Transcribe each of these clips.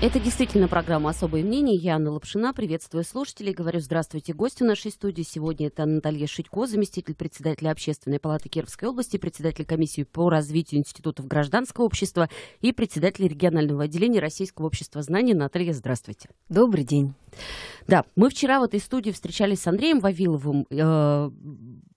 Это действительно программа «Особое мнение». Я Анна Лапшина. Приветствую слушателей. Говорю здравствуйте гости нашей студии. Сегодня это Наталья Шитько, заместитель председателя Общественной палаты Кировской области, председатель комиссии по развитию институтов гражданского общества и председатель регионального отделения Российского общества знаний. Наталья, здравствуйте. Добрый день. Да, мы вчера в этой студии встречались с Андреем Вавиловым, э,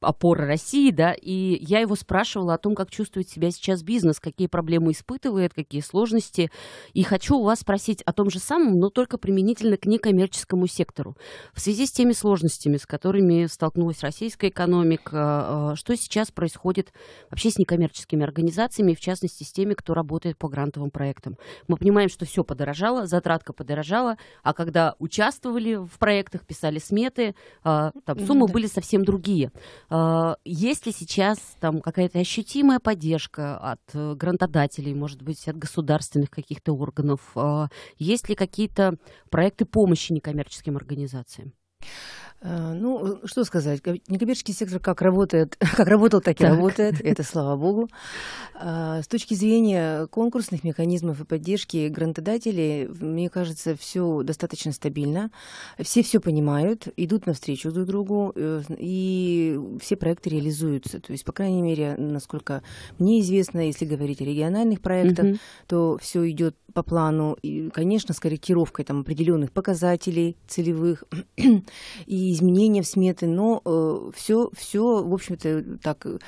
опора России, да, и я его спрашивала о том, как чувствует себя сейчас бизнес, какие проблемы испытывает, какие сложности. И хочу у вас спросить, спросить о том же самом, но только применительно к некоммерческому сектору. В связи с теми сложностями, с которыми столкнулась российская экономика, э, что сейчас происходит вообще с некоммерческими организациями, в частности с теми, кто работает по грантовым проектам. Мы понимаем, что все подорожало, затратка подорожала, а когда участвовали в проектах, писали сметы, э, там суммы были совсем другие. Э, есть ли сейчас там какая-то ощутимая поддержка от грантодателей, может быть, от государственных каких-то органов? Есть ли какие-то проекты помощи некоммерческим организациям? Э, ну, э, что сказать, некоммерческий сектор как работает, как работал, так и так. работает, это слава богу. Э, с точки зрения конкурсных механизмов и поддержки грантодателей, мне кажется, все достаточно стабильно. Все все понимают, идут навстречу друг другу, и все проекты реализуются. То есть, по крайней мере, насколько мне известно, если говорить о региональных проектах, угу. то все идет по плану, и, конечно, с корректировкой там, определенных показателей целевых и изменения в сметы, но все, э, все, в общем-то, так э,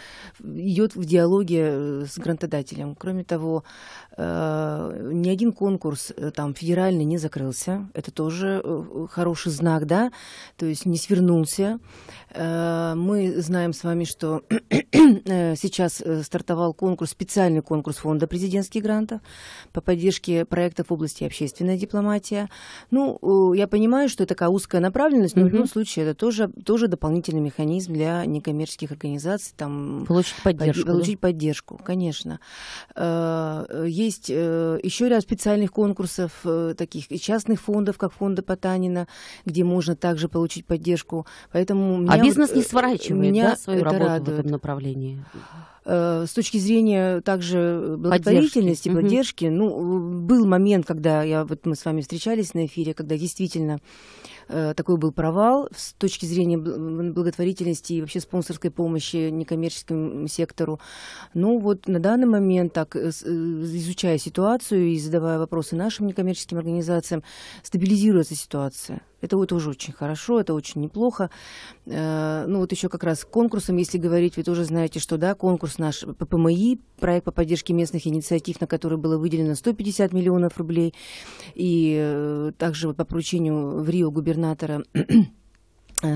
идет в диалоге э, с грантодателем. Кроме того, Э, ни один конкурс э, там федеральный не закрылся. Это тоже э, хороший знак, да, то есть не свернулся. Мы знаем с вами, что сейчас стартовал конкурс, специальный конкурс фонда президентских грантов по поддержке проектов в области общественной дипломатии. Ну, я понимаю, что это такая узкая направленность, но mm в любом случае это тоже, тоже дополнительный механизм для некоммерческих организаций. Там, получить поддержку. получить да? поддержку, конечно есть э, еще ряд специальных конкурсов, э, таких и частных фондов, как фонда Потанина, где можно также получить поддержку. Поэтому а меня, а бизнес не э, сворачивает меня да, свою работу радует. в этом направлении? с точки зрения также благотворительности, поддержки, поддержки угу. ну, был момент, когда я, вот мы с вами встречались на эфире, когда действительно Э, такой был провал с точки зрения благотворительности и вообще спонсорской помощи некоммерческому сектору. Ну вот на данный момент, так, э, э, изучая ситуацию и задавая вопросы нашим некоммерческим организациям, стабилизируется ситуация. Это вот тоже очень хорошо, это очень неплохо. Ну вот еще как раз конкурсом, если говорить, вы тоже знаете, что да, конкурс наш ППМИ, проект по поддержке местных инициатив, на который было выделено 150 миллионов рублей, и также по поручению в Рио губернатора губернатора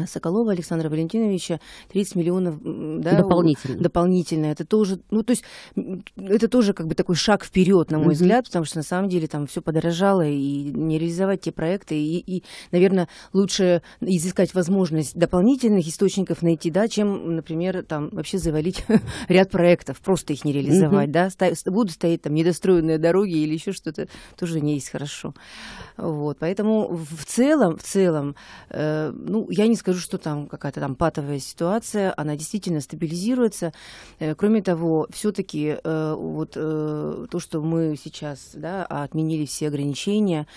Соколова Александра Валентиновича 30 миллионов да, дополнительно. дополнительно. Это тоже, ну, то есть, это тоже как бы такой шаг вперед, на мой mm-hmm. взгляд, потому что на самом деле там все подорожало, и не реализовать те проекты. И, и, наверное, лучше изыскать возможность дополнительных источников найти, да, чем, например, там вообще завалить ряд проектов, просто их не реализовать, mm-hmm. да. Ста- будут стоять там недостроенные дороги или еще что-то, тоже не есть хорошо. Вот. Поэтому в целом, в целом, э, ну, я не скажу, что там какая-то там патовая ситуация, она действительно стабилизируется. Э, кроме того, все-таки э, вот э, то, что мы сейчас да, отменили все ограничения,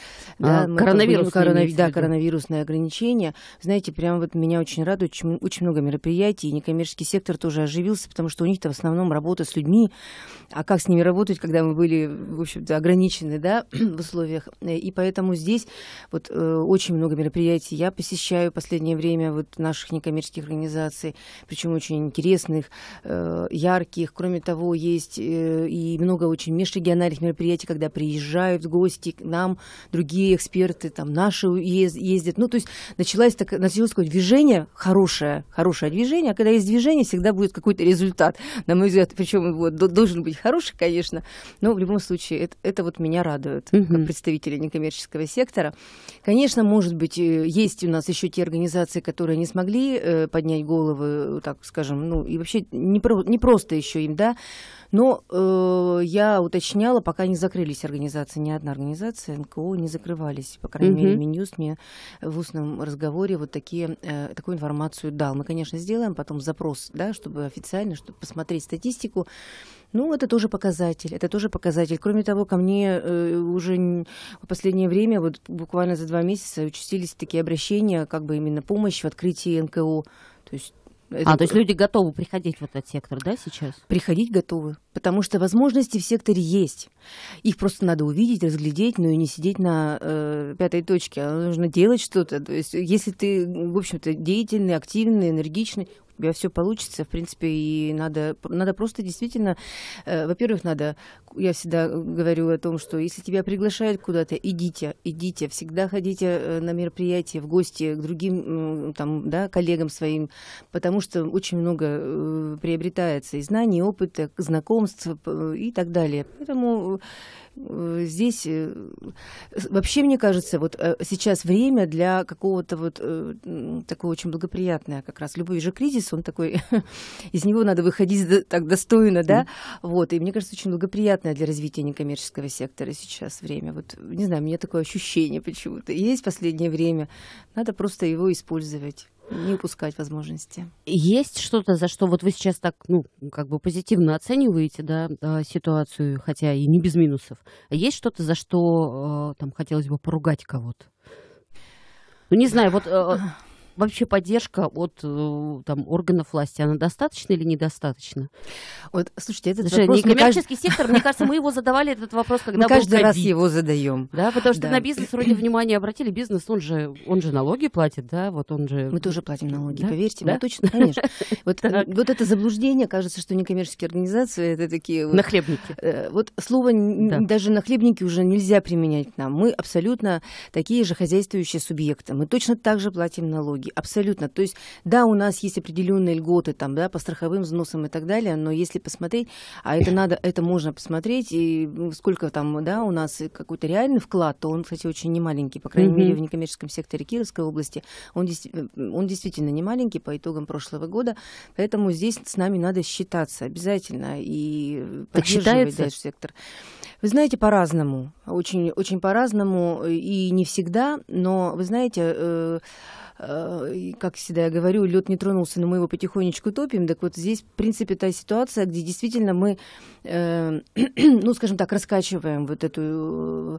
а, да, коронавирус, коронавирус, да, коронавирусные ограничения, знаете, прям вот меня очень радует, очень, очень много мероприятий, и некоммерческий сектор тоже оживился, потому что у них-то в основном работа с людьми, а как с ними работать, когда мы были, в общем-то, ограничены, да, в условиях, и поэтому здесь вот очень много мероприятий я посещаю в последнее время, время вот наших некоммерческих организаций, причем очень интересных, э, ярких. Кроме того, есть э, и много очень межрегиональных мероприятий, когда приезжают гости к нам, другие эксперты, там наши ездят. Ну, то есть началось, так, началось такое движение хорошее, хорошее движение, а когда есть движение, всегда будет какой-то результат, на мой взгляд. Причем вот, должен быть хороший, конечно, но в любом случае это, это вот меня радует, mm как представителя некоммерческого сектора. Конечно, может быть, э, есть у нас еще те организации, организаций, которые не смогли э, поднять головы, э, так скажем, ну и вообще не, про, не просто еще им, да, но э, я уточняла, пока не закрылись организации, ни одна организация НКО не закрывались, по крайней mm-hmm. мере Минюст мне в устном разговоре вот такие, э, такую информацию дал. Мы, конечно, сделаем потом запрос, да, чтобы официально, чтобы посмотреть статистику, ну, это тоже показатель, это тоже показатель. Кроме того, ко мне э, уже в последнее время, вот буквально за два месяца, участились такие обращения, как бы именно помощь в открытии НКО. То есть это... А, то есть люди готовы приходить в этот сектор, да, сейчас? Приходить готовы, потому что возможности в секторе есть. Их просто надо увидеть, разглядеть, но ну и не сидеть на э, пятой точке, а нужно делать что-то. То есть если ты, в общем-то, деятельный, активный, энергичный, тебя все получится, в принципе, и надо, надо просто действительно, э, во-первых, надо, я всегда говорю о том, что если тебя приглашают куда-то, идите, идите, всегда ходите э, на мероприятия, в гости к другим там, да, коллегам своим, потому что очень много э, приобретается и знаний, и опыта, знакомств и так далее. Поэтому Э, здесь э, вообще, мне кажется, вот э, сейчас время для какого-то вот такого очень благоприятное как раз. Любой же кризис, он такой, из него надо выходить так достойно, да? Вот, и мне кажется, очень благоприятное для развития некоммерческого сектора сейчас время. Вот, не знаю, у меня такое ощущение почему-то есть в последнее время. Надо просто его использовать. Не упускать возможности. Есть что-то, за что вот вы сейчас так, ну, как бы позитивно оцениваете, да, а, ситуацию, хотя и не без минусов. Есть что-то, за что а, там хотелось бы поругать кого-то? Ну, не знаю, вот а, вообще поддержка от э, там, органов власти, она достаточна или недостаточна? Вот, слушайте, этот Женя, вопрос... Некоммерческий кажд... сектор, мне кажется, мы его задавали, этот вопрос, когда мы каждый раз его задаем. Да, потому что да. на бизнес вроде внимания обратили, бизнес, он же, он же налоги платит, да, вот он же... Мы тоже платим налоги, да? поверьте, да? мы точно, конечно. Вот, вот это заблуждение, кажется, что некоммерческие организации, это такие... нахлебники. Э, вот слово даже нахлебники уже нельзя применять к нам. Мы абсолютно такие же хозяйствующие субъекты, мы точно так же платим налоги налоги, абсолютно. То есть, да, у нас есть определенные льготы там, да, по страховым взносам и так далее, но если посмотреть, а это надо, это можно посмотреть, и сколько там, да, у нас какой-то реальный вклад, то он, кстати, очень немаленький, по крайней mm-hmm. мере, в некоммерческом секторе Кировской области, он, он действительно немаленький по итогам прошлого года, поэтому здесь с нами надо считаться обязательно и так поддерживать этот сектор. Вы знаете, по-разному, очень, очень по-разному, и не всегда, но, вы знаете, э, Э, как всегда я говорю, лед не тронулся, но мы его потихонечку топим. Так вот здесь, в принципе, та ситуация, где действительно мы, э, ну, скажем так, раскачиваем вот эту э,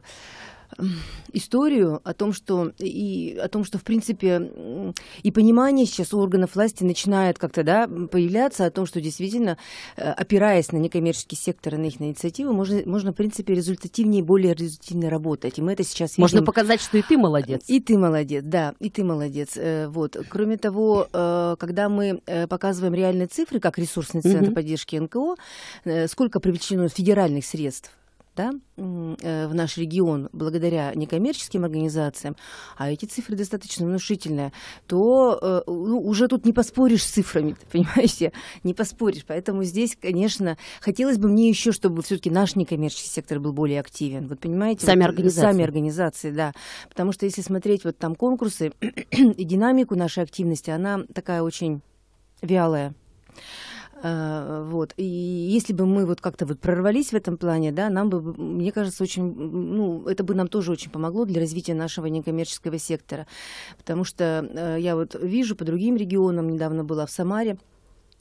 историю о том, что и о том, что в принципе и понимание сейчас у органов власти начинает как-то да, появляться о том, что действительно, э, опираясь на некоммерческий сектор и на их на инициативы, можно, можно в принципе результативнее, более результативно работать. И мы это сейчас видим. Можно показать, что и ты молодец. И ты молодец, да, и ты молодец. Э, вот. Кроме того, э, когда мы показываем реальные цифры, как ресурсный центр угу. поддержки НКО, сколько привлечено федеральных средств да, э, в наш регион благодаря некоммерческим организациям, а эти цифры достаточно внушительные, то э, ну, уже тут не поспоришь с цифрами, понимаете, не поспоришь. Поэтому здесь, конечно, хотелось бы мне еще, чтобы все-таки наш некоммерческий сектор был более активен. Вот понимаете? Сами э, организации. Сами организации, да. Потому что если смотреть вот там конкурсы и динамику нашей активности, она такая очень вялая. Э, вот. И если бы мы вот как-то вот прорвались в этом плане, да, нам бы, мне кажется, очень, ну, это бы нам тоже очень помогло для развития нашего некоммерческого сектора. Потому что э, я вот вижу по другим регионам, недавно была в Самаре,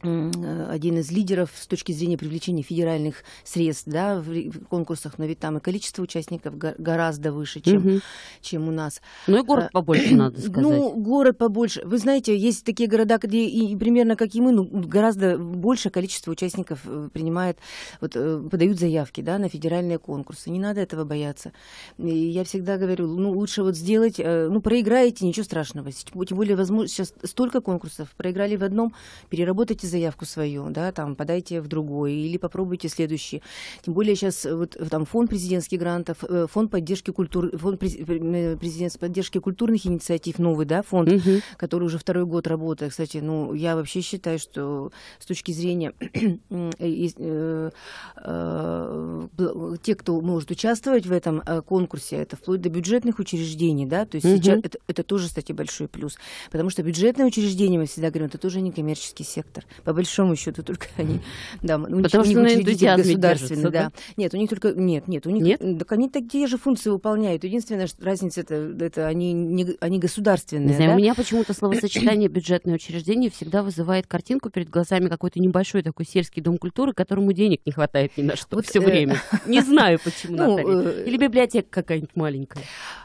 Э, один из лидеров с точки зрения привлечения федеральных средств да, в конкурсах, но ведь там и количество участников гораздо выше, чем, угу. чем у нас. Ну и город а, побольше, надо ну, сказать. Ну, город побольше. Вы знаете, есть такие города, где и, и примерно как и мы, ну, гораздо больше количество участников э, принимает, вот, э, подают заявки да, на федеральные конкурсы. Не надо этого бояться. И я всегда говорю, ну, лучше вот сделать, ну, проиграете, ничего страшного. Тем более, возможно, сейчас столько конкурсов, проиграли в одном, переработайте заявку свою, да, там, подайте в другой или попробуйте следующий. Тем более сейчас э, вот э, там фонд президентских грантов, э, фонд поддержки культур, фонд президент поддержки культурных инициатив новый, да, фонд, угу. который уже второй год работает. Кстати, ну, я вообще считаю, что с точки зрения те, кто может участвовать в этом конкурсе, это вплоть до бюджетных учреждений, да, то есть угу. сейчас это, это тоже, кстати, большой плюс, потому что бюджетные учреждения, мы всегда говорим, это тоже некоммерческий сектор, по большому счету только они, да, ну, у Потому что они них на государственный, да. да. Нет, у них только, нет, нет, у них, нет? так они такие же функции выполняют. Единственная разница это, это они, не, они государственные. Не знаю, да? у меня почему-то словосочетание бюджетное учреждение всегда вызывает картинку перед глазами какой-то небольшой такой сельский дом культуры, которому денег не хватает ни на что вот, все э, время. Не знаю почему, ну, Наталья. Э, Или библиотека какая-нибудь маленькая.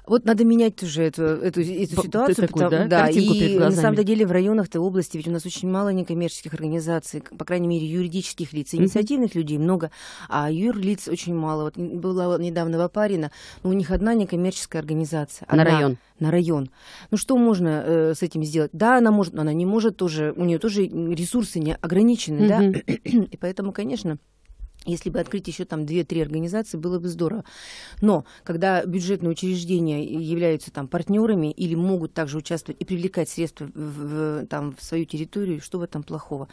Вот надо менять уже эту, эту, эту ситуацию. Такой, потому, да, да и на самом деле в районах-то области, ведь у нас очень мало некоммерческих организаций, по крайней мере, юридических лиц, инициативных mm-hmm. людей много, а юрлиц очень мало. Вот была недавно в Апарино, у них одна некоммерческая организация. Одна, на район. На район. Ну что можно э, с этим сделать? Да, она может, но она не может тоже, у нее тоже ресурсы не ограничены, mm-hmm. да, и поэтому, конечно... Если бы открыть еще там 2-3 организации, было бы здорово. Но когда бюджетные учреждения являются там партнерами или могут также участвовать и привлекать средства в, в, там, в свою территорию, что в этом плохого?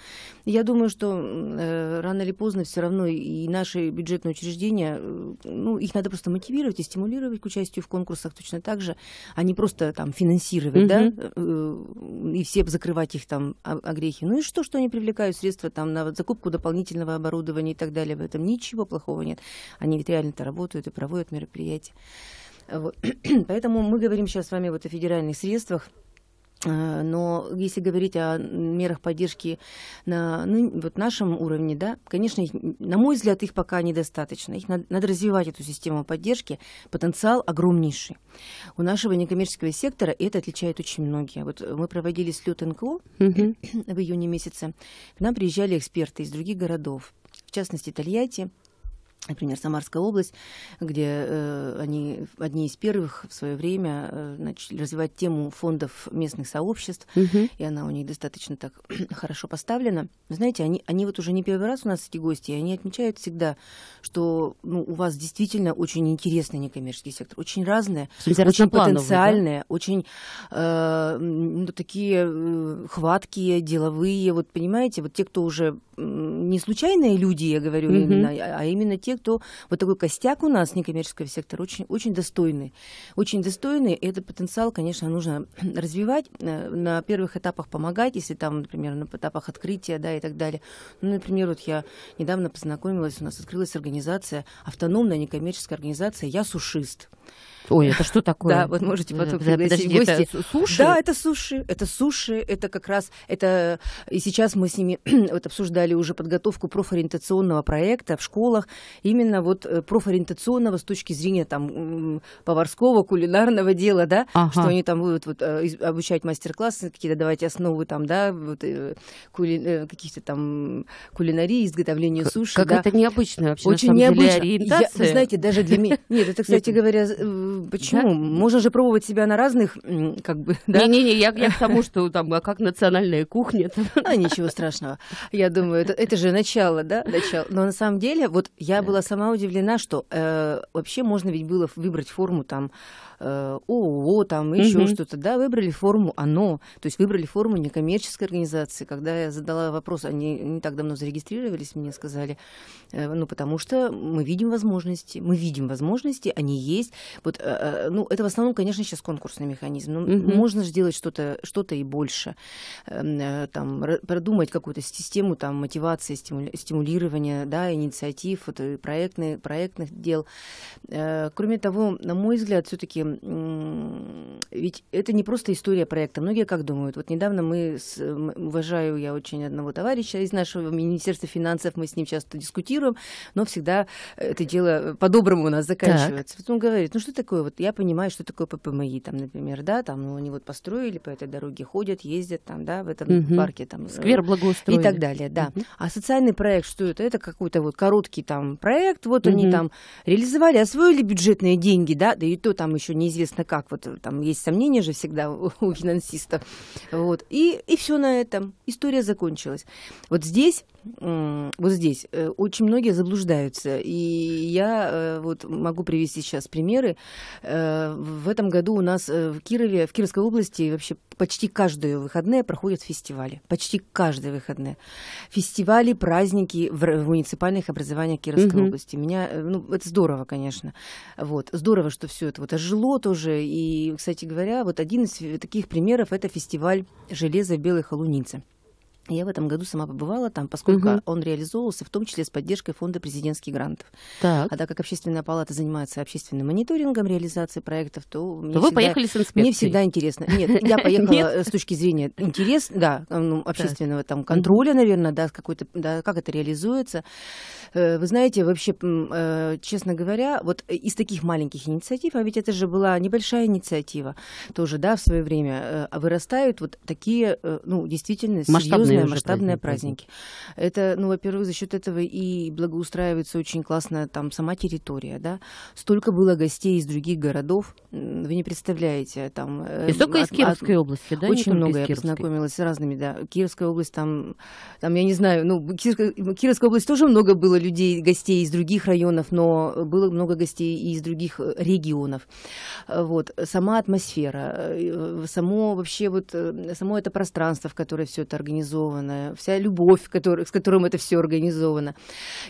Я думаю, что э, рано или поздно все равно и наши бюджетные учреждения, э, ну, их надо просто мотивировать и стимулировать к участию в конкурсах точно так же, а не просто там финансировать, mm-hmm. да, э, и все закрывать их там огрехи. Ну и что, что они привлекают средства там на закупку дополнительного оборудования и так далее в этом ничего плохого нет. Они ведь реально-то работают и проводят мероприятия. Вот. Поэтому мы говорим сейчас с вами вот о федеральных средствах. Э, но если говорить о мерах поддержки на ну, вот нашем уровне, да, конечно, их, на мой взгляд, их пока недостаточно. Их надо, надо развивать эту систему поддержки. Потенциал огромнейший. У нашего некоммерческого сектора это отличает очень многие. Вот мы проводили слет НКО mm-hmm. в июне месяце. К нам приезжали эксперты из других городов в частности Тольятти, Например, Самарская область, где э, они одни из первых в свое время э, начали развивать тему фондов местных сообществ, угу. и она у них достаточно так хорошо поставлена. Вы знаете, они, они вот уже не первый раз у нас эти гости, и они отмечают всегда, что ну, у вас действительно очень интересный некоммерческий сектор, очень разные, очень потенциальные, да? очень э, ну, такие э, хваткие, деловые. Вот понимаете, вот те, кто уже не случайные люди, я говорю угу. именно, а, а именно те, тех, кто... Вот такой костяк у нас некоммерческого сектора очень, очень достойный. Очень достойный, и этот потенциал, конечно, нужно развивать, э, на первых этапах помогать, если там, например, на этапах открытия, да, и так далее. Ну, например, вот я недавно познакомилась, у нас открылась организация, автономная некоммерческая организация «Я сушист». Ой, это что такое? Да, вот можете потом пригласить Подожди, гости. Это суши? Да, это суши, это суши, это как раз, это и сейчас мы с ними вот обсуждали уже подготовку профориентационного проекта в школах, именно вот э, профориентационного с точки зрения там поварского, кулинарного дела, да, ага. что они там будут вот, э, обучать мастер-классы, какие-то давать основы там, да, вот, э, кули... каких-то там кулинарии, изготовления суши. Как да. это необычно вообще, Очень на самом необычно. Деле, Я, вы знаете, даже для меня... Нет, это, кстати говоря, почему? Можно же пробовать себя на разных, как бы, да? Не-не-не, я, к тому, что там, а как национальная кухня? А, ничего страшного. Я думаю, это, же начало, да, начало. Но на самом деле, вот я была была сама удивлена, что э, вообще можно ведь было выбрать форму там Э, ООО, там еще угу. что-то, да, выбрали форму оно, то есть выбрали форму некоммерческой организации. Когда я задала вопрос, они не так давно зарегистрировались, мне сказали, э, ну, потому что мы видим возможности, мы видим возможности, они есть. Вот, э, ну, это в основном, конечно, сейчас конкурсный механизм, но угу. можно же делать что-то что и больше, эм, там, продумать какую-то систему, там, мотивации, стимулирования, да, инициатив, вот, проектных, проектных дел. Кроме того, на мой взгляд, все-таки ведь это не просто история проекта. Многие как думают. Вот недавно мы, с, уважаю я очень одного товарища из нашего Министерства финансов, мы с ним часто дискутируем, но всегда э, это дело э, по-доброму у нас заканчивается. Так. Вот он говорит, ну что такое, вот я понимаю, что такое ППМИ, там, например, да, там, ну, они вот построили по этой дороге, ходят, ездят там, да, в этом угу. парке. Там, э, Сквер благоустроили. И так далее, да. Угу. А социальный проект, что это? Это какой-то вот короткий там проект, вот угу. они там реализовали, освоили бюджетные деньги, да, да и то там еще еще неизвестно как, вот э, там есть сомнения же всегда у, у финансиста. Вот. И, и все на этом. История закончилась. Вот здесь вот здесь э, очень многие заблуждаются. И я э, вот могу привести сейчас примеры. Э, в этом году у нас в Кирове, в Кировской области вообще почти каждое выходное проходят фестивали. Почти каждое выходное Фестивали, праздники в, муниципальных образованиях Кировской mm области. Меня, ну, это здорово, конечно. Вот. Здорово, что все это вот ожило тоже. И, кстати говоря, вот один из таких примеров это фестиваль железа в Белой Холунице. Я в этом году сама побывала там, поскольку угу. он реализовывался, в том числе с поддержкой фонда президентских грантов. Так. А так как общественная палата занимается общественным мониторингом реализации проектов, то, то мне вы поехали с инспекцией. Мне всегда интересно. Нет, я поехала э, с точки зрения интереса, да, э, ну, общественного там контроля, наверное, да, какой-то, да, как это реализуется. Э, вы знаете, вообще, э, честно говоря, вот э, из таких маленьких инициатив, а ведь это же была небольшая инициатива тоже, да, в свое время, а вырастают вот такие, ну, действительно масштабные серьезные масштабные праздники. праздники. Это, ну, во-первых, за счет этого и благоустраивается очень классно там сама территория, да. Столько было гостей из других городов, вы не представляете, там... И столько из Кировской от, области, да? Очень много я познакомилась с разными, да. Кировская область там, там я не знаю, ну, Кировская, Кировская область тоже много было людей, гостей из других районов, но было много гостей и из других э, регионов. Э, вот. Сама атмосфера, э, само вообще вот, само это пространство, в которое все это организовано, вся любовь, который, с которым это все организовано.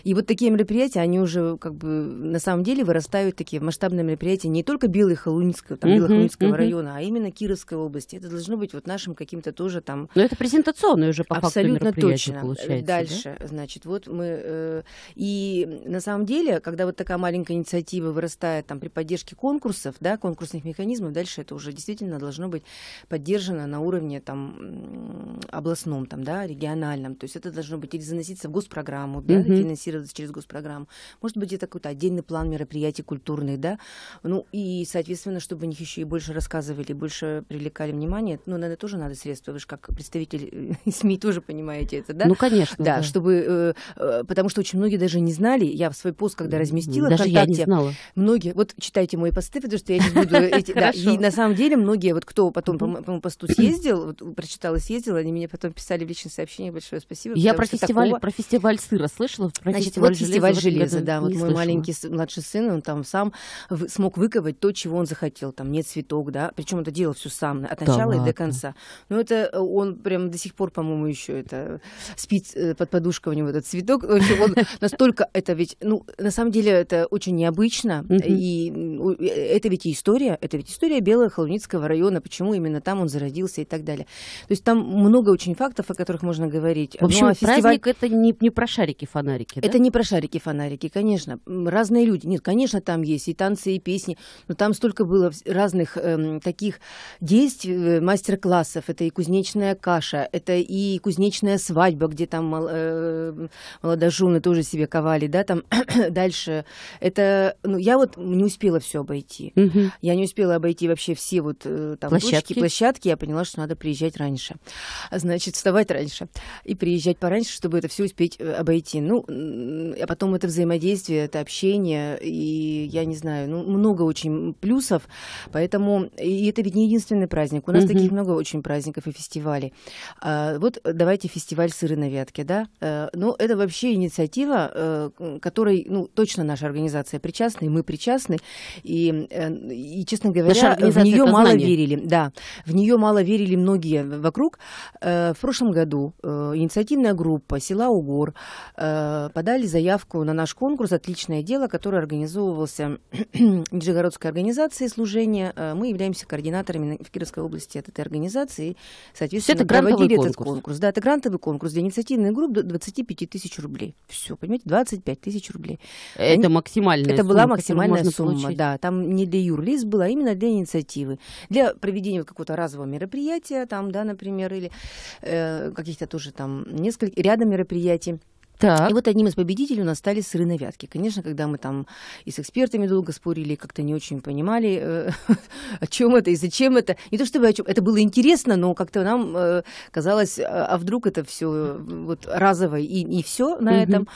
И вот такие мероприятия, они уже как бы на самом деле вырастают такие масштабные мероприятия не только Белой Холунинского, там, Белой Холунинского uh-huh, uh-huh. района, а именно Кировской области. Это должно быть вот нашим каким-то тоже там... Но ну, это презентационное уже по Абсолютно факту мероприятие точно. получается. Дальше, да? значит, вот мы э, и на самом деле, когда вот такая маленькая инициатива вырастает там, при поддержке конкурсов, да, конкурсных механизмов, дальше это уже действительно должно быть поддержано на уровне там, областном, там, да, региональном. То есть это должно быть или заноситься в госпрограмму, да, mm-hmm. финансироваться через госпрограмму. Может быть, это какой-то отдельный план мероприятий культурных, да. Ну и, соответственно, чтобы о них еще и больше рассказывали, больше привлекали внимание, ну, наверное, тоже надо средства. Вы же как представитель СМИ тоже понимаете это, да? Ну, конечно. Да, да. чтобы... Э, э потому что очень многие Многие даже не знали. Я в свой пост, когда разместила даже ВКонтакте, я не знала. многие, вот читайте мои посты, потому что я не буду эти, да, и на самом деле многие, вот кто потом по моему посту съездил, вот, и съездил, они меня потом писали в личные сообщения, большое спасибо. Я про фестиваль, такого... про фестиваль сыра слышала? Про Значит, фестиваль вот фестиваль железа, да, вот мой маленький младший сын, он там сам в, смог выковать то, чего он захотел, там нет цветок, да, причем это делал все сам, от начала да, и до конца. Ну это э, он прям до сих пор, по-моему, еще это спит э, под подушкой у него этот цветок, он Настолько это ведь, ну, на самом деле это очень необычно. Mm-hmm. И это ведь история, это ведь история Белого Холуницкого района, почему именно там он зародился и так далее. То есть там много очень фактов, о которых можно говорить. В общем, ну, а фестиваль... праздник это не, не про шарики-фонарики, да? Это не про шарики-фонарики, конечно. Разные люди. Нет, конечно, там есть и танцы, и песни, но там столько было разных эм, таких действий, э, мастер-классов. Это и кузнечная каша, это и кузнечная свадьба, где там мол, э, молодожены тоже себе ковали, да, там дальше. Это, ну, я вот не успела все обойти. Угу. Я не успела обойти вообще все вот э, там площадки. Точки, площадки. Я поняла, что надо приезжать раньше. Значит, вставать раньше и приезжать пораньше, чтобы это все успеть э, обойти. Ну, а потом это взаимодействие, это общение, и я не знаю, ну, много очень плюсов, поэтому, и это ведь не единственный праздник. У нас угу. таких много очень праздников и фестивалей. А, вот давайте фестиваль сыры на вятке, да? А, ну, это вообще инициатива, дела, э, которой, ну, точно наша организация причастна, и мы причастны, и, э, и честно говоря, в нее мало знание. верили. Да, в нее мало верили многие вокруг. Э, в прошлом году инициативная группа села Угор подали заявку на наш конкурс «Отличное дело», который организовывался Нижегородской организацией служения. Мы являемся координаторами в Кировской области от этой организации. Соответственно, это проводили конкурс. этот конкурс. Да, это грантовый конкурс для инициативной группы до 25 тысяч рублей. Все, понимаете, 25 тысяч рублей. Это Они, максимальная это сумма. была максимальная сумма, получить. да. Там не для юрлиц было, а именно для инициативы. Для проведения какого-то разового мероприятия, там, да, например, или э, каких-то тоже там несколько, ряда мероприятий. Так. И вот одним из победителей у нас стали сыры на вятке. Конечно, когда мы там и с экспертами долго спорили, как-то не очень понимали, э, о чем это и зачем это. Не то чтобы о чем, это было интересно, но как-то нам э, казалось, а, а вдруг это все э, вот разово и, и все на угу. этом.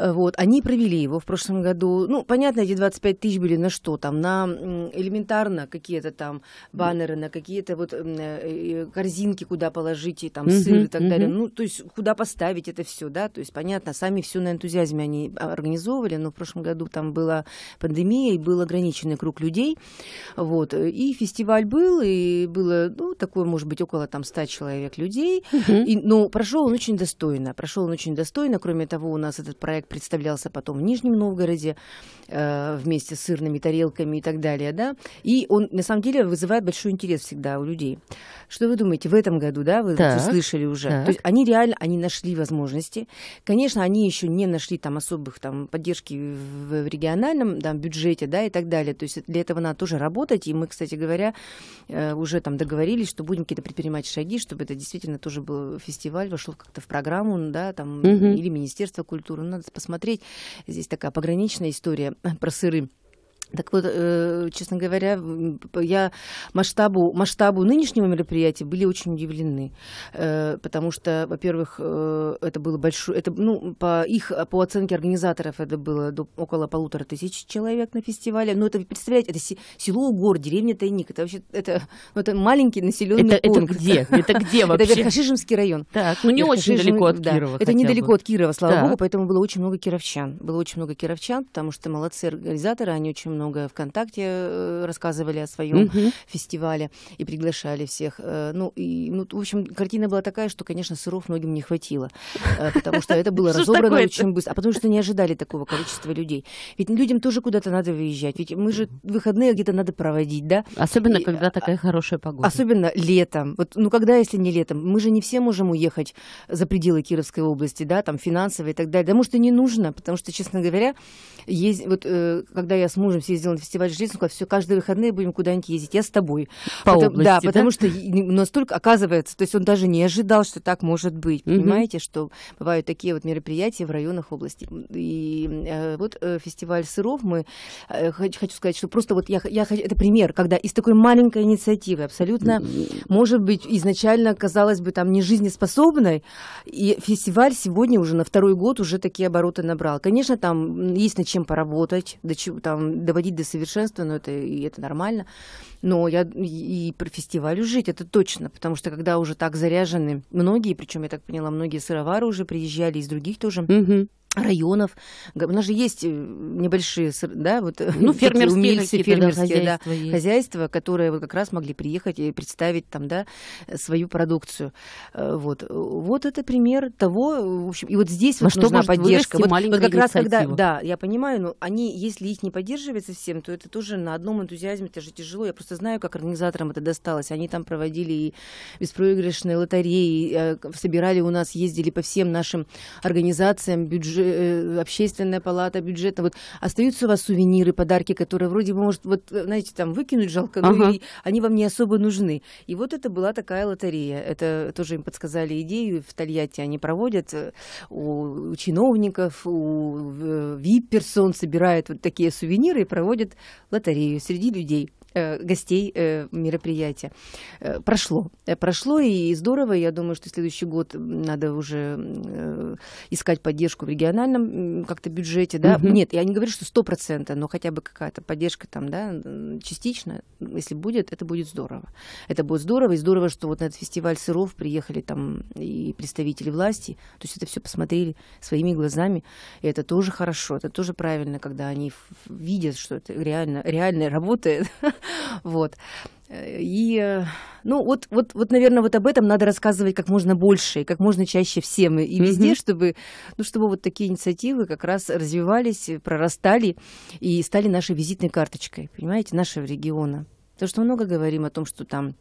Э, вот, они провели его в прошлом году. Ну, понятно, эти 25 тысяч были на что там? На элементарно какие-то там баннеры, на какие-то вот э, корзинки, куда положить, и там mm-hmm, сыр и так mm-hmm. далее. Ну, то есть куда поставить это все, да? То есть, понятно, сами все на энтузиазме они организовывали, но в прошлом году там была пандемия, и был ограниченный круг людей. Вот, э, и фестиваль был, и было, ну, такое, может быть, около там 100 человек людей. Mm-hmm. И, но прошел он очень достойно, прошел он очень достойно. Кроме того, у нас этот проект представлялся потом в Нижнем Новгороде э, вместе с сырными тарелками и так далее, да. И он, на самом деле, вызывает большой интерес всегда у людей. Что вы думаете, в этом году, да, вы так, слышали уже? Так. То есть они реально, они нашли возможности. Конечно, они еще не нашли там особых там поддержки в, в региональном там, бюджете, да, и так далее. То есть для этого надо тоже работать. И мы, кстати говоря, э, уже там договорились, что будем какие-то предпринимать шаги, чтобы это действительно тоже был фестиваль, вошел как-то в программу, да, там, угу. или Министерство культуры. Ну, надо посмотреть. Здесь такая пограничная история э, про сыры. Так вот, э, честно говоря, я масштабу, масштабу нынешнего мероприятия были очень удивлены, э, потому что, во-первых, э, это было большое, это, ну, по их, по оценке организаторов, это было около полутора тысяч человек на фестивале, но ну, это, представляете, это село Угор, деревня Тайник, это вообще, это, ну, это маленький населенный это, пункт. Это где? Это где вообще? Это Верхошижемский район. Так, ну не очень далеко от Кирова. это недалеко от Кирова, слава богу, поэтому было очень много кировчан, было очень много кировчан, потому что молодцы организаторы, они очень много ВКонтакте э, рассказывали о своем mm-hmm. фестивале и приглашали всех. Э, ну, и, ну, в общем, картина была такая, что, конечно, сыров многим не хватило, э, потому что это было разобрано очень быстро, а потому что не ожидали такого количества людей. Ведь людям тоже куда-то надо выезжать, ведь мы же выходные где-то надо проводить, да? Особенно, когда а, такая а, хорошая погода. Особенно летом. Вот, ну, когда, если не летом? Мы же не все можем уехать за пределы Кировской области, да, там, финансово и так далее. Да, может, и не нужно, потому что, честно говоря, есть, вот, когда я с мужем съездила на фестиваль жизни, сказала, все, каждые выходные будем куда-нибудь ездить, я с тобой. По потому, области, да, да, потому что настолько, оказывается, то есть он даже не ожидал, что так может быть, угу. понимаете, что бывают такие вот мероприятия в районах области. И э, вот э, фестиваль сыров мы, э, хочу сказать, что просто вот я, я это пример, когда из такой маленькой инициативы абсолютно, может быть, изначально казалось бы там не жизнеспособной, и фестиваль сегодня уже на второй год уже такие обороты набрал. Конечно, там есть над чем поработать, до чего там доводить доводить до совершенства, но это, и это нормально. Но я и про фестиваль жить, это точно, потому что когда уже так заряжены многие, причем я так поняла, многие сыровары уже приезжали из других тоже. Mm-hmm районов. У нас же есть э, небольшие, да, вот ну, фермерские, умельцы, фермерские да, хозяйства, да, хозяйства, которые вот как раз могли приехать и представить там, да, свою продукцию. Э, вот, вот это пример того, в общем, и вот здесь Во вот что нужна поддержка. Вот, вот как раз когда, да, я понимаю, но ну, они, если их не поддерживается совсем то это тоже на одном энтузиазме, это же тяжело. Я просто знаю, как организаторам это досталось. Они там проводили и беспроигрышные лотереи, и, э, собирали у нас, ездили по всем нашим организациям, бюджет бюджет, э, общественная палата, бюджета Вот остаются у вас сувениры, подарки, которые вроде бы, может, вот, э, знаете, там выкинуть жалко, ага. и они вам не особо нужны. И вот это была такая лотерея. Это тоже им подсказали идею. В Тольятти они проводят э, у чиновников, у вип-персон собирают вот такие сувениры и проводят лотерею среди людей. Э, гостей э, мероприятия. Э, прошло. Прошло и здорово. Я думаю, что следующий год надо уже искать поддержку в региональном как-то бюджете. Да? Угу. Нет, я не говорю, что 100%, но хотя бы какая-то поддержка там, да, частично, если будет, это будет здорово. Это будет здорово. И здорово, что вот на этот фестиваль сыров приехали там и представители власти. То есть это все посмотрели своими глазами. И это тоже хорошо, это тоже правильно, когда они видят, что это реально, реально работает Вот. И, ну, вот, вот, вот, наверное, вот об этом надо рассказывать как можно больше, и как можно чаще всем и везде, mm-hmm. чтобы, ну, чтобы вот такие инициативы как раз развивались, прорастали и стали нашей визитной карточкой, понимаете, нашего региона. Потому что много говорим о том, что там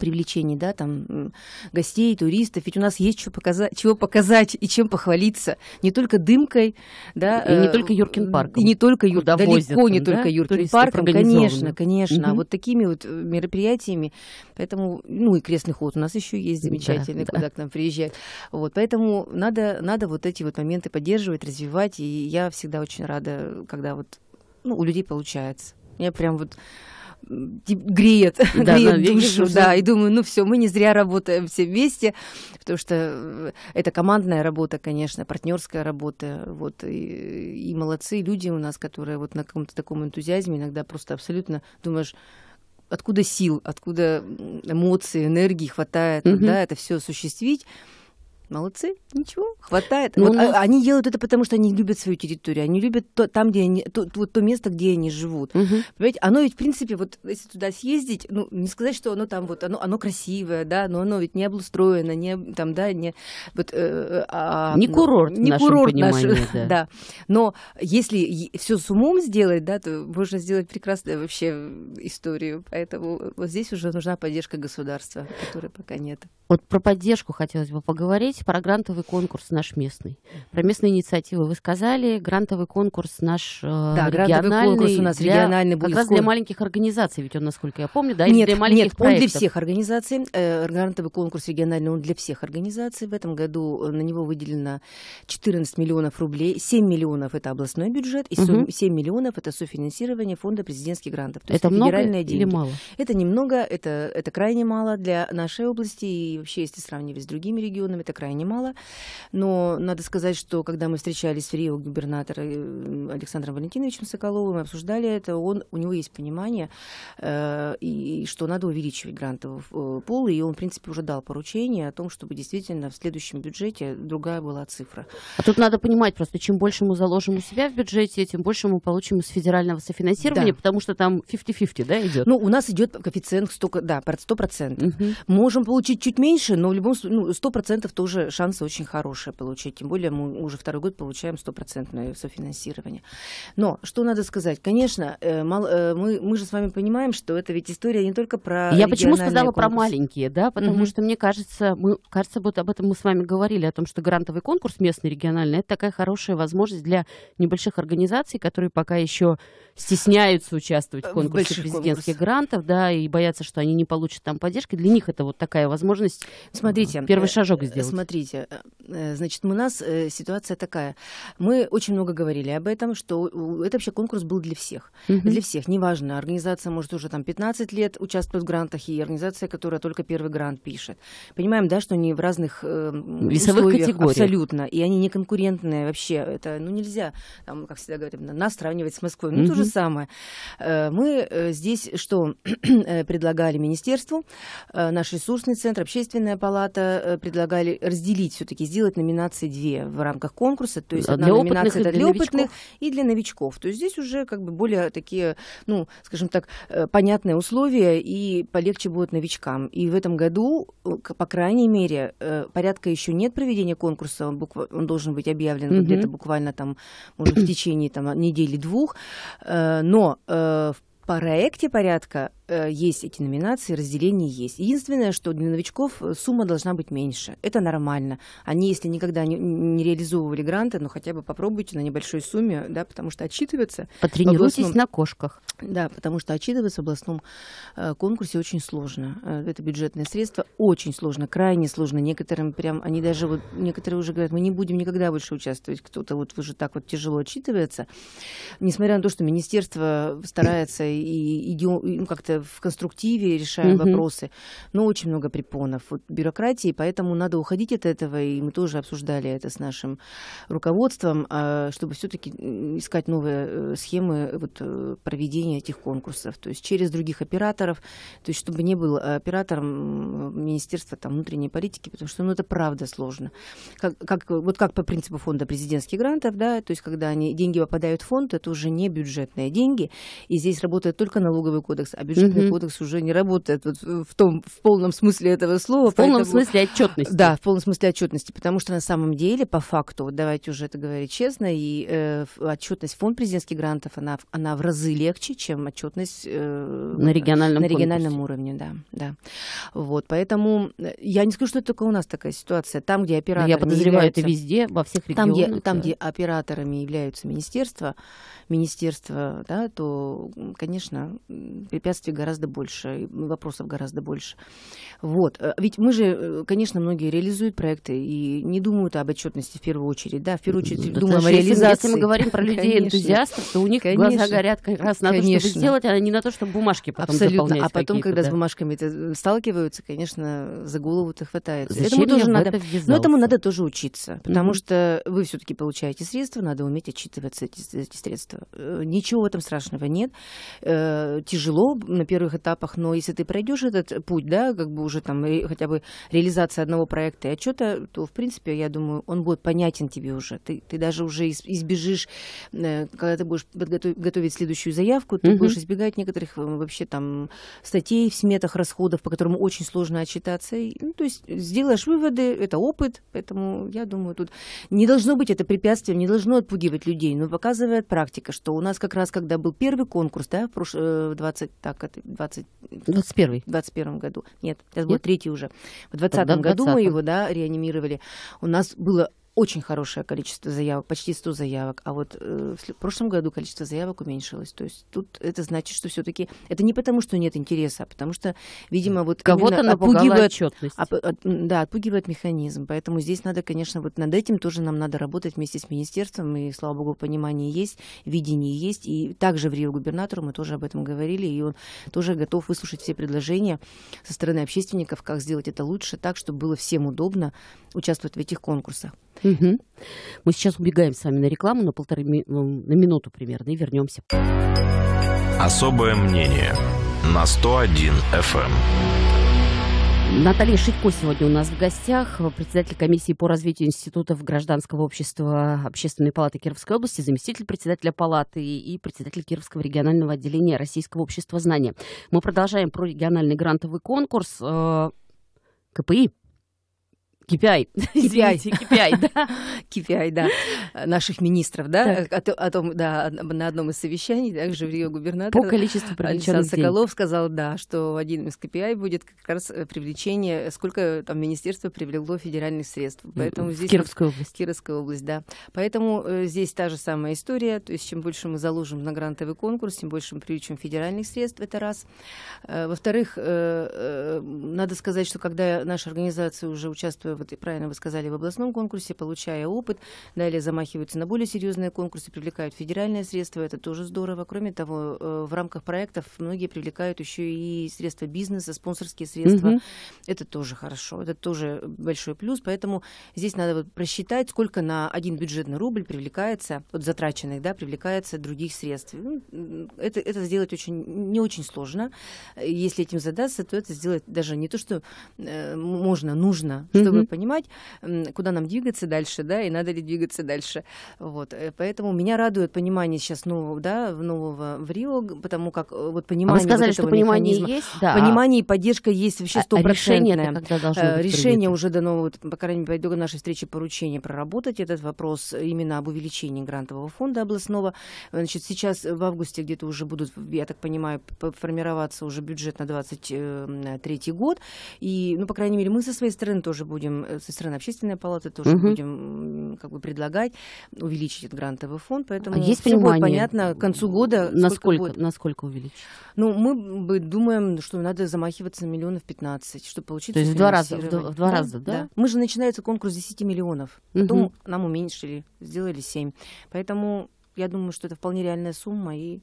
привлечении, да, там, гостей, туристов, ведь у нас есть что показать, чего показать и чем похвалиться, не только дымкой, да. И не э, только Юркин парком. И не только юркин Юр... далеко возят, не да? только Юркин парком, конечно, конечно, угу. а вот такими вот э, мероприятиями, поэтому, ну и крестный ход у нас еще есть замечательный, да, куда да. к нам приезжают, вот, поэтому надо, надо вот эти вот моменты поддерживать, развивать, и я всегда очень рада, когда вот, ну, у людей получается. Я прям вот греет, да, греет да, душу, да, и думаю, ну все, мы не зря работаем все вместе, потому что э, это командная работа, конечно, партнерская работа, вот, и, и молодцы люди у нас, которые вот на каком-то таком энтузиазме иногда просто абсолютно думаешь, откуда сил, откуда эмоций, энергии хватает, mm-hmm. да, это все осуществить молодцы, ничего, хватает. Ну, вот, а, ну... Они делают это потому, что они любят свою территорию, они любят то, там, где они, то, вот, то место, где они живут. Угу. Понимаете, оно ведь, в принципе, вот если туда съездить, ну, не сказать, что оно там вот, оно, оно красивое, да, но оно ведь не облустроено, не, там, да, не... Вот, э, а, а не курорт, не в нашем курорт понимании, наш, да. да. Но если все с умом сделать, да, то можно сделать прекрасную вообще историю. Поэтому вот здесь уже нужна поддержка государства, которой пока нет. Вот про поддержку хотелось бы поговорить Давайте про грантовый конкурс наш местный. Про местные инициативы вы сказали. Грантовый конкурс наш э, да, региональный. Да, конкурс у нас для, региональный будет. Как раз для маленьких организаций, ведь он, насколько я помню, да? Нет, для маленьких нет, проектов. он для всех организаций. Э, грантовый конкурс региональный, он для всех организаций. В этом году э, на него выделено 14 миллионов рублей. 7 миллионов – это областной бюджет, и угу. миллионов – это софинансирование фонда президентских грантов. То это есть много или мало? Это немного, это, это крайне мало для нашей области. И вообще, если сравнивать с другими регионами, это крайне крайне мало. Но надо сказать, что когда мы встречались с Рио губернатором э, Александром Валентиновичем Соколовым, обсуждали это, он, у него есть понимание, э, и что надо увеличивать грантовый э, пол, и он, в принципе, уже дал поручение о том, чтобы действительно в следующем бюджете другая была цифра. А тут надо понимать просто, чем больше мы заложим у себя в бюджете, тем больше мы получим из федерального софинансирования, да. потому что там 50-50, да, идет? Ну, у нас идет коэффициент столько, да, 100%. Угу. Можем получить чуть меньше, но в любом случае, ну, 100% тоже тоже шансы очень хорошие получить. Тем более мы уже второй год получаем стопроцентное софинансирование. Но что надо сказать? Конечно, э, э, мы, мы же с вами понимаем, что это ведь история не только про Я почему сказала конкурсы. про маленькие, да? Потому угу. что мне кажется, мы, кажется, вот об этом мы с вами говорили, о том, что грантовый конкурс местный, региональный, это такая хорошая возможность для небольших организаций, которые пока еще стесняются участвовать в э, конкурсе Больших президентских конкурс. грантов, да, и боятся, что они не получат там поддержки. Для них это вот такая возможность. Смотрите, первый шажок сделать. Смотрите, смотрите, э, значит, у нас э, ситуация такая. Мы очень много говорили об этом, что это вообще конкурс был для всех. Угу. Для всех, неважно, организация может уже там 15 лет участвовать в грантах, и организация, которая только первый грант пишет. Понимаем, да, что они в разных э, весовых условиях, категориях. Абсолютно. И они не конкурентные вообще. Это, ну, нельзя, там, как всегда говорят нас сравнивать с Москвой. Ну, угу. то же самое. Э, мы здесь что предлагали министерству, наш ресурсный центр, общественная палата предлагали разделить все-таки, сделать номинации две в рамках конкурса. То есть а одна для номинация это для, для опытных и для новичков. То есть здесь уже как бы более такие, ну, скажем так, э, понятные условия и полегче будет новичкам. И в этом году, э, по крайней мере, э, порядка еще нет проведения конкурса. Он, он должен быть объявлен mm-hmm. где-то буквально там, может, в течение там, недели-двух. Но в проекте порядка Э, есть эти номинации, разделение есть. Единственное, что для новичков э, сумма должна быть меньше. Это нормально. Они, если никогда не, не реализовывали гранты, ну хотя бы попробуйте на небольшой сумме, да, потому что отчитываться... Потренируйтесь областном, на кошках. Да, потому что отчитываться в областном э, конкурсе очень сложно. это бюджетные средства очень сложно, крайне сложно. Некоторым прям, они даже вот, некоторые уже говорят, мы не будем никогда больше участвовать. Кто-то вот уже так вот тяжело отчитывается. Несмотря на то, что министерство старается и, и, и ну, как-то в конструктиве, решая угу. вопросы. Но очень много препонов вот, бюрократии, поэтому надо уходить от этого, и мы тоже обсуждали это с нашим руководством, а, чтобы все-таки искать новые э, схемы вот, э, проведения этих конкурсов, то есть через других операторов, то есть чтобы не был э, оператором Министерства там, внутренней политики, потому что ну, это правда сложно. Как, как, вот как по принципу фонда президентских грантов, да, то есть когда они, деньги попадают в фонд, это уже не бюджетные деньги, и здесь работает только налоговый кодекс, а бюджет служебный mm-hmm. кодекс уже не работает вот в том в полном смысле этого слова. В поэтому... полном смысле отчетности. Да, в полном смысле отчетности, потому что на самом деле по факту, вот давайте уже это говорить честно, и э, отчетность фонд президентских грантов она она в разы легче, чем отчетность э, на региональном на региональном конкурсе. уровне, да, да. Вот, поэтому э, я не скажу, что это только у нас такая ситуация, там где операторы Я подозреваю является... это везде во всех регионах. Там где, да. там, где операторами являются министерства, министерства, да, то, конечно, препятствий гораздо больше, вопросов гораздо больше. Вот. Э, ведь мы же, э, конечно, многие реализуют проекты и не думают об отчетности в первую очередь. Да, в первую очередь да, думаем о реализации. Если мы говорим про людей-энтузиастов, то у них конечно. глаза горят как раз на конечно. то, чтобы сделать, а не на то, чтобы бумажки потом Абсолютно. А потом, когда да. с бумажками э, сталкиваются, конечно, за голову-то хватает. Зачем этому тоже надо, это но этому надо тоже учиться, потому mm что вы все-таки получаете средства, надо уметь отчитываться эти, эти средства. Ничего в этом страшного нет. Э, тяжело, первых этапах, но если ты пройдешь этот путь, да, как бы уже там хотя бы реализация одного проекта и отчета, то, в принципе, я думаю, он будет понятен тебе уже. Ты, ты даже уже избежишь, э, когда ты будешь готовить следующую заявку, ты угу. будешь избегать некоторых э, вообще там статей в сметах расходов, по которым очень сложно отчитаться. И, ну, то есть сделаешь выводы, это опыт, поэтому я думаю, тут не должно быть это препятствием, не должно отпугивать людей, но показывает практика, что у нас как раз, когда был первый конкурс, да, в 20, э, так, это 20, 21. 21 году. Нет, это был третий уже. В 20 году 20 мы его да, реанимировали. У нас было очень хорошее количество заявок, почти 100 заявок, а вот э, в прошлом году количество заявок уменьшилось. То есть тут это значит, что все-таки это не потому, что нет интереса, а потому что, видимо, вот кого-то напугивает отчетность. Оп, от, да, отпугивает механизм. Поэтому здесь надо, конечно, вот над этим тоже нам надо работать вместе с министерством. И, слава богу, понимание есть, видение есть. И также в Рио губернатору мы тоже об этом говорили, и он тоже готов выслушать все предложения со стороны общественников, как сделать это лучше, так, чтобы было всем удобно участвовать в этих конкурсах. Угу. Мы сейчас убегаем с вами на рекламу на полторы ми- ну, на минуту примерно и вернемся. Особое мнение на 101 FM. Эм. Наталья Шитько сегодня у нас в гостях, председатель комиссии по развитию институтов гражданского общества Общественной палаты Кировской области, заместитель председателя палаты и председатель Кировского регионального отделения Российского общества знания. Мы продолжаем про региональный грантовый конкурс э, КПИ KPI, извините, KPI, да, KPI, да, наших министров, да, о, том, да, на одном из совещаний, также в Рио губернатор По количеству Александр Соколов сказал, да, что один из KPI будет как раз э, привлечение, сколько там министерство привлекло федеральных средств. Поэтому здесь... Кировская область. Кировская область, да. Поэтому э, здесь та же самая история, то есть чем больше мы заложим на грантовый конкурс, тем больше мы привлечем федеральных средств, это раз. Э, во-вторых, надо сказать, что когда наша организация уже участвует вот и правильно вы сказали, в областном конкурсе, получая опыт, далее замахиваются на более серьезные конкурсы, привлекают федеральные средства, это тоже здорово. Кроме того, э, в рамках проектов многие привлекают еще и средства бизнеса, спонсорские средства. Угу. Это тоже хорошо, это тоже большой плюс, поэтому здесь надо вот просчитать, сколько на один бюджетный рубль привлекается, от затраченных, да, привлекается других средств. Ну, это, это сделать очень, не очень сложно. Если этим задаться, то это сделать даже не то, что э, можно, нужно, чтобы понимать, куда нам двигаться дальше, да, и надо ли двигаться дальше. Вот. Э, поэтому меня радует понимание сейчас нового, да, нового в Рио, потому как э, вот понимание а вы сказали, вот этого что понимание есть, да. понимание и поддержка есть вообще а, а стопроцентное. Э, решение, уже дано, вот, по крайней мере, до нашей встречи поручение проработать этот вопрос именно об увеличении грантового фонда областного. Значит, сейчас в августе где-то уже будут, я так понимаю, формироваться уже бюджет на 23 год, и, ну, по крайней мере, мы со своей стороны тоже будем Э, со стороны общественной палаты тоже угу. будем как бы предлагать увеличить этот грантовый фонд, поэтому а есть все понимание, будет понятно к концу года. Насколько, будет. насколько увеличить? Ну, мы думаем, что надо замахиваться миллионов 15, чтобы получить То есть в два раза, два, в два да, раза, да? да? Мы же начинается конкурс 10 миллионов, потом а угу. нам уменьшили, сделали 7. Поэтому я думаю, что это вполне реальная сумма, и,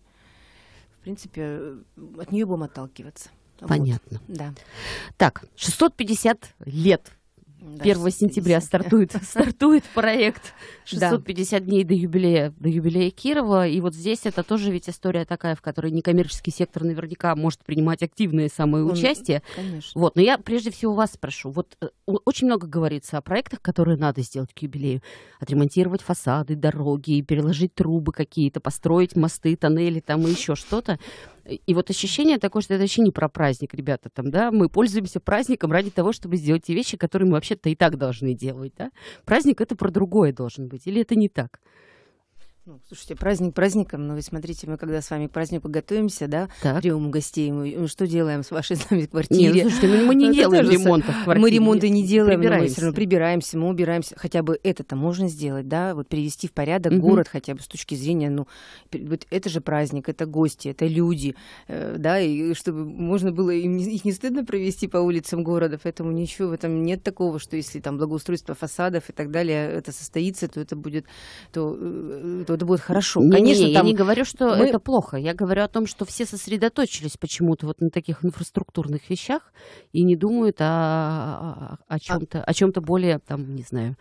в принципе, э, от нее будем отталкиваться. Понятно. Вот. Да. Так, 650 лет да, сентября стартует, стартует проект 650 да. дней до юбилея, до юбилея Кирова. И вот здесь это тоже ведь история такая, в которой некоммерческий сектор наверняка может принимать активное самое участие. Ну, конечно. Вот, но я прежде всего вас спрошу. Вот э, очень много говорится о проектах, которые надо сделать к юбилею. Отремонтировать фасады, дороги, переложить трубы какие-то, построить мосты, тоннели там и еще что-то. И вот ощущение такое, что это вообще не про праздник, ребята, там, да, мы пользуемся праздником ради того, чтобы сделать те вещи, которые мы вообще-то и так должны делать, да. Праздник это про другое должен быть, или это не так? Ну, слушайте, праздник праздником, но вы смотрите, мы когда с вами к празднику готовимся, да, так. прием гостей, мы ну, что делаем с вашей с нами в Нет, ну, слушайте, мы, не делаем ремонта в квартире. Мы ремонты не делаем, но мы все равно прибираемся, мы убираемся. Хотя бы это-то можно сделать, да, вот привести в порядок угу. город хотя бы с точки зрения, ну, вот это же праздник, это гости, это люди, э, да, и чтобы можно было, им не, их не стыдно провести по улицам города, поэтому ничего в этом нет такого, что если там благоустройство фасадов и так далее, э, это состоится, то это будет, то, э, то что это будет хорошо. Не, Конечно, не, там... я не говорю, что мы... это плохо. Я говорю о том, что все сосредоточились почему-то вот на таких инфраструктурных вещах и не думают о, о чем-то, о чем-то более, там, не знаю,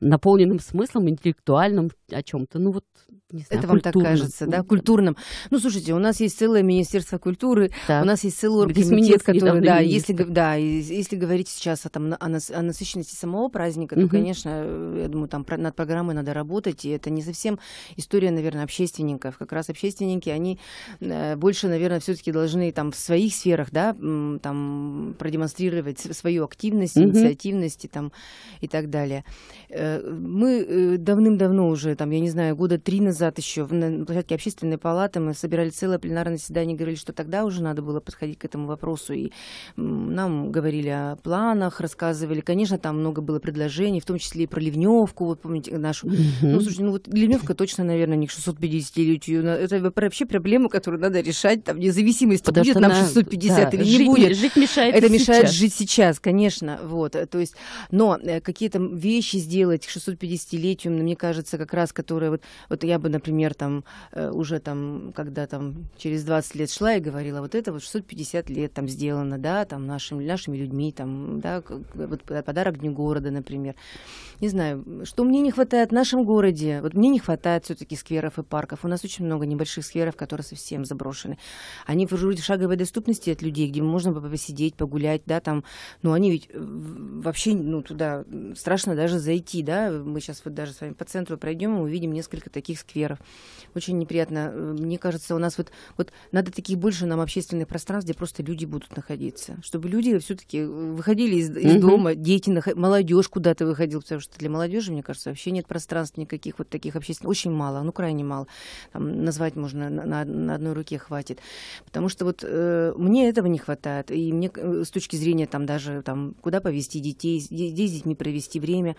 наполненным смыслом, интеллектуальным о чем-то. Ну вот, не знаю, Это вам так кажется, да? Культурным. Ну, слушайте, у нас есть целое Министерство культуры, так. у нас есть целый оргкомитет который, да, если, да, если говорить сейчас о, там, о, насыщенности самого праздника, угу. то, конечно, э, я думаю, там над программой надо работать, и это не совсем история, наверное, общественников. Как раз общественники, они э, больше, наверное, все-таки должны там в своих сферах, да, там продемонстрировать свою активность, угу. инициативность и, там, и так далее. Э, Э, мы э, давным-давно уже, там, я не знаю, года три назад еще на площадке общественной палаты мы собирали целое пленарное заседание, говорили, что тогда уже надо было подходить к этому вопросу. И нам говорили о планах, рассказывали. Конечно, там много было предложений, в том числе и про Ливневку, вот помните нашу. Ну, слушайте, ну вот Ливневка точно, наверное, не к 650-летию. Это вообще проблема, которую надо решать, там, независимость, Потому будет нам 650 она, да, или жить, не будет. Жить мешает Это сейчас. мешает жить сейчас, конечно. Вот, э, то есть, но какие-то вещи сделать, к 650-летию, мне кажется, как раз, которая вот, вот я бы, например, там э, уже там, когда там через 20 лет шла и говорила, вот это вот 650 лет там сделано, да, там нашими, нашими людьми, там, да, вот подарок Дню города, например. Не знаю, что мне не хватает в нашем городе, вот мне не хватает все-таки скверов и парков. У нас очень много небольших скверов, которые совсем заброшены. Они в шаговой доступности от людей, где можно бы посидеть, погулять, да, там, но они ведь вообще, ну, туда страшно даже зайти, да, мы сейчас вот даже с вами по центру пройдем и увидим несколько таких скверов. Очень неприятно. Мне кажется, у нас вот, вот надо таких больше нам общественных пространств, где просто люди будут находиться, чтобы люди все-таки выходили из, из дома, дети, молодежь куда-то выходила, потому что для молодежи, мне кажется, вообще нет пространств никаких вот таких общественных, очень мало, ну крайне мало. Там, назвать можно на, на одной руке хватит, потому что вот э, мне этого не хватает, и мне э, с точки зрения там даже там куда повести детей, где с детьми провести время,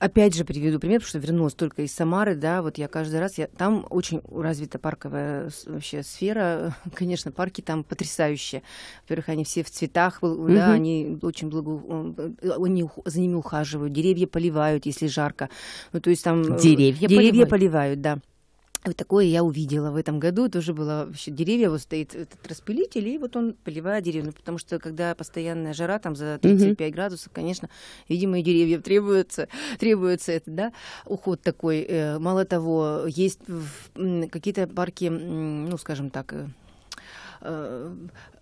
Опять же приведу пример, потому что вернулась только из Самары, да, вот я каждый раз, я, там очень развита парковая вообще сфера, конечно, парки там потрясающие, во-первых, они все в цветах, да, угу. они очень благо, они за ними ухаживают, деревья поливают, если жарко, ну то есть там э, деревья, деревья поливают. поливают, да. Вот такое я увидела в этом году. Тоже было вообще деревья, вот стоит этот распылитель, и вот он поливает деревья. Потому что когда постоянная жара, там за 35 угу. градусов, конечно, видимо, и деревья требуется, требуется это, да, уход такой. Э, мало того, есть какие-то парки, ну, скажем так, э, э,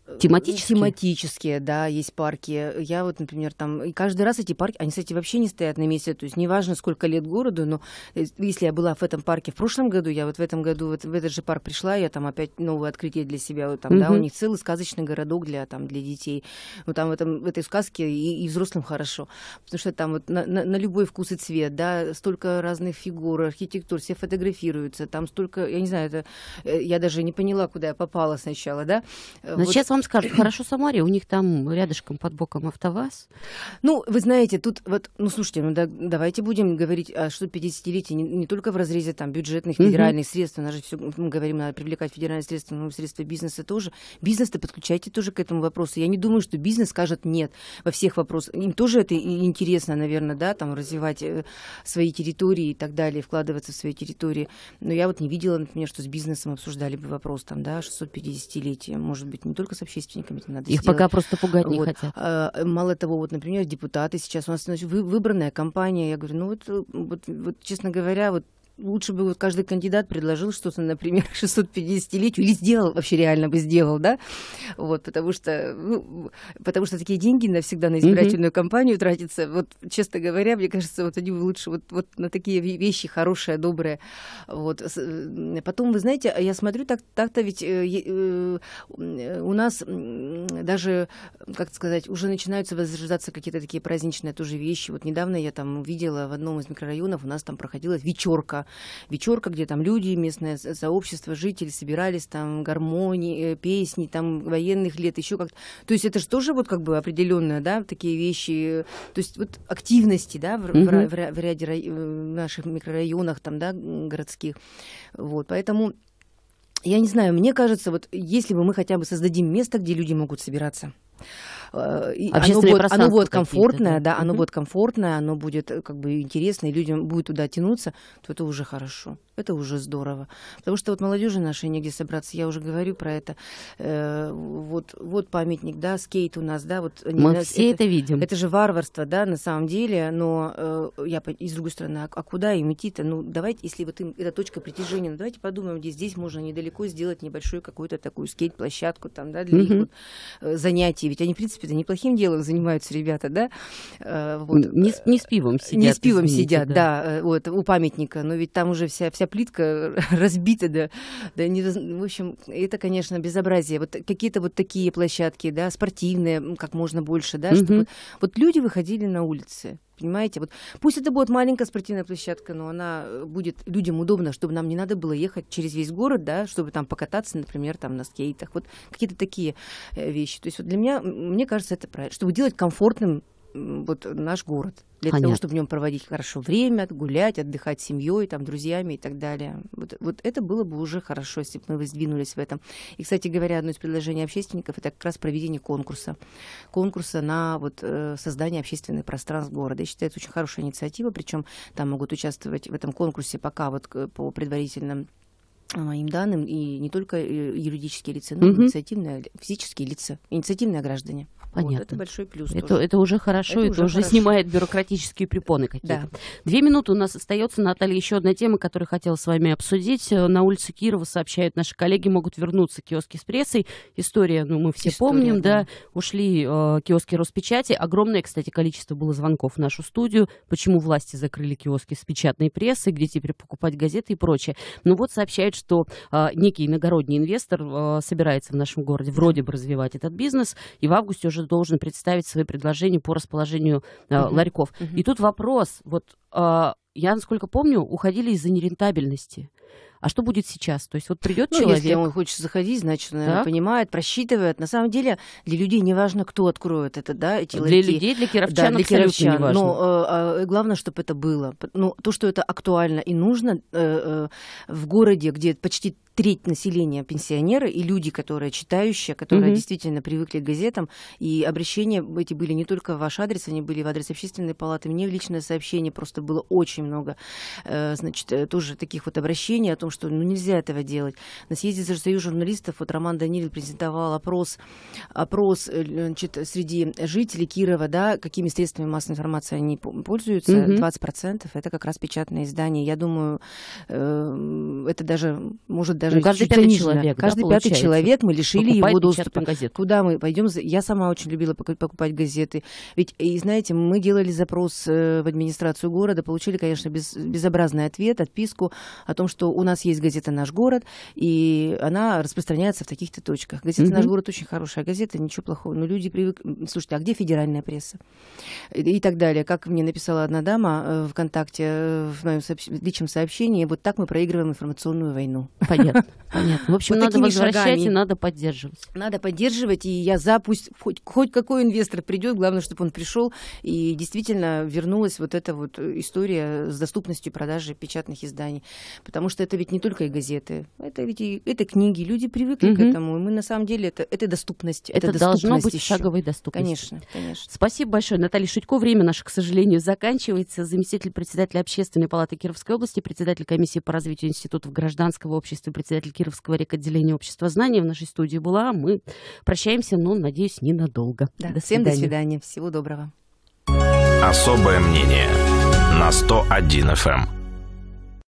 Э, тематические? Тематические, да, есть парки. Я вот, например, там, и каждый раз эти парки, они, кстати, вообще не стоят на месте. То есть неважно, сколько лет городу, но э, если я была в этом парке в прошлом году, я вот в этом году вот в этот же парк пришла, я там опять новое открытие для себя. Вот там, угу. да, у них целый сказочный городок для, там, для детей. вот там в, этом, в этой сказке и, и взрослым хорошо. Потому что там вот на, на, на любой вкус и цвет, да, столько разных фигур, архитектур, все фотографируются, там столько, я не знаю, это, э, я даже не поняла, куда я попала сначала, да. Но вот, сейчас вам скажут, хорошо, Самаре, у них там рядышком под боком АвтоВАЗ. Ну, вы знаете, тут вот, ну, слушайте, ну, да, давайте будем говорить, а что 50-летие не, не только в разрезе там бюджетных, федеральных mm-hmm. средств, у нас же все, мы говорим, надо привлекать федеральные средства, но средства бизнеса тоже. Бизнес-то подключайте тоже к этому вопросу. Я не думаю, что бизнес скажет нет во всех вопросах. Им тоже это интересно, наверное, да, там развивать э, свои территории и так далее, вкладываться в свои территории. Но я вот не видела, например, что с бизнесом обсуждали бы вопрос там, да, 650-летие, может быть, не только с общественниками это надо Их сделать. пока просто пугать вот. не хотят. А, мало того, вот, например, депутаты сейчас у нас значит, выбранная компания. Я говорю, ну вот, вот, вот честно говоря, вот лучше бы вот каждый кандидат предложил что-то, например, 650-летию, или сделал, вообще реально бы сделал, да, вот, потому что, ну, потому что такие деньги навсегда на избирательную кампанию тратятся, вот, честно говоря, мне кажется, вот они бы лучше вот, вот на такие вещи хорошие, добрые, вот. Потом, вы знаете, а я смотрю, так, так-то ведь э, э, у нас даже, как сказать, уже начинаются возрождаться какие-то такие праздничные тоже вещи, вот недавно я там увидела в одном из микрорайонов, у нас там проходила вечерка вечерка, где там люди, местное сообщество, жители собирались, там гармонии, э, песни, там военных лет, еще как-то. То есть это же тоже вот как бы определенные, да, такие вещи, э, то есть вот активности, да, в, mm-hmm. в, в, в ряде рай, в э, наших микрорайонах, там, да, городских. Вот, поэтому я не знаю, мне кажется, вот если бы мы хотя бы создадим место, где люди могут собираться, Э, и оно будет, оно будет комфортное, да, оно угу. будет комфортное, оно будет э, как бы интересное, и людям будет туда тянуться, то это уже хорошо это уже здорово. Потому что вот молодежи нашей негде собраться, я уже говорю про это. Э, вот, вот памятник, да, скейт у нас, да, вот. Мы нас, все это, это видим. Это же варварство, да, на самом деле, но э, я, и с другой стороны, а, а куда им идти-то? Ну, давайте, если вот им, это точка притяжения, ну, давайте подумаем, где здесь можно недалеко сделать небольшую какую-то такую скейт-площадку там, да, для mm-hmm. их вот, э, занятий. Ведь они, в принципе, это неплохим делом занимаются ребята, да? Э, вот. не, с, не с э, пивом сидят. Не с пивом извините, сидят, да, да э, вот, у памятника, но ведь там уже вся, вся плитка разбита, да, да не, в общем, это, конечно, безобразие. Вот какие-то вот такие площадки, да, спортивные, как можно больше, да, угу. чтобы вот люди выходили на улицы. Понимаете, вот пусть это будет маленькая спортивная площадка, но она э, будет людям удобно, чтобы нам не надо было ехать через весь город, да, чтобы там покататься, например, там на скейтах. Вот какие-то такие э, вещи. То есть вот для меня, мне кажется, это правильно, чтобы делать комфортным вот наш город для Понятно. того, чтобы в нем проводить хорошо время, гулять, отдыхать с семьей, там, друзьями и так далее. Вот, вот это было бы уже хорошо, если бы мы воздвинулись в этом. И, кстати говоря, одно из предложений общественников это как раз проведение конкурса. Конкурса на вот, э, создание общественных пространств города. Я считаю, это очень хорошая инициатива, причем там могут участвовать в этом конкурсе пока вот э, по предварительным моим данным, и не только э, юридические лица, но и инициативные, физические лица, инициативные граждане. Понятно. Вот это большой плюс. Это, тоже. это уже хорошо, это, это уже, уже снимает бюрократические препоны какие-то. Да. Две минуты у нас остается, Наталья, еще одна тема, которую хотела с вами обсудить. Э, на улице Кирова сообщают, наши коллеги могут вернуться к киоски с прессой. История, ну, мы все История, помним, да. да. Ушли э, киоски Роспечати. Огромное, кстати, количество было звонков в нашу студию. Почему власти закрыли киоски с печатной прессой, где теперь покупать газеты и прочее. Ну вот сообщают, что э, некий иногородний инвестор э, собирается в нашем городе вроде бы развивать этот бизнес, и в августе уже должен представить свои предложения по расположению э, угу. ларьков. Угу. И тут вопрос, вот э, я, насколько помню, уходили из-за нерентабельности а что будет сейчас? То есть вот придет ну, человек... если он хочет заходить, значит, он понимает, просчитывает. На самом деле для людей неважно, кто откроет это, да, эти Для ларьки. людей, для кировчан, да, для кировчан. Не важно. Но ну, э, а, главное, чтобы это было. Ну, то, что это актуально и нужно э, э, в городе, где почти треть населения пенсионеры и люди, которые читающие, которые угу. действительно привыкли к газетам. И обращения эти были не только в ваш адрес, они были в адрес общественной палаты. Мне в личное сообщение просто было очень много, э, значит, э, тоже таких вот обращений о том, что ну, нельзя этого делать. На съезде за союз журналистов вот Роман Данилин презентовал опрос, опрос э, значит, среди жителей Кирова, да, какими средствами массовой информации они пользуются. Mm-hmm. 20% это как раз печатные издания. Я думаю, эм, это даже, может даже... Ну, каждый пятый человек, Каждый да, пятый человек мы лишили Покупает его доступа. Газету. Куда мы пойдем? Я сама очень любила покупать газеты. Ведь, и знаете, мы делали запрос э, в администрацию города, получили, конечно, без, безобразный ответ, отписку о том, что у нас нас есть газета «Наш город», и она распространяется в таких-то точках. Газета «Наш город» очень хорошая газета, ничего плохого. Но ну, люди привыкли... Слушайте, а где федеральная пресса? И так далее. Как мне написала одна дама э, ВКонтакте э, в моем сообщ... личном сообщении, вот так мы проигрываем информационную войну. Понятно. Понятно. В общем, вот надо возвращать и надо поддерживать. Надо поддерживать, и я за хоть, хоть какой инвестор придет, главное, чтобы он пришел, и действительно вернулась вот эта вот э, история с доступностью продажи печатных изданий. Потому что это ведь не только и газеты, это ведь и это книги, люди привыкли угу. к этому, и мы на самом деле это это доступность, это, это доступность должно быть еще. шаговой доступностью. Конечно, конечно. Спасибо большое, Наталья Шутько. Время наше, к сожалению, заканчивается. Заместитель председателя общественной палаты Кировской области, председатель комиссии по развитию институтов гражданского общества, председатель Кировского рекотделения общества знаний в нашей студии была. Мы прощаемся, но надеюсь ненадолго. Да. До Всем свидания. до свидания, всего доброго. Особое мнение на 101 FM.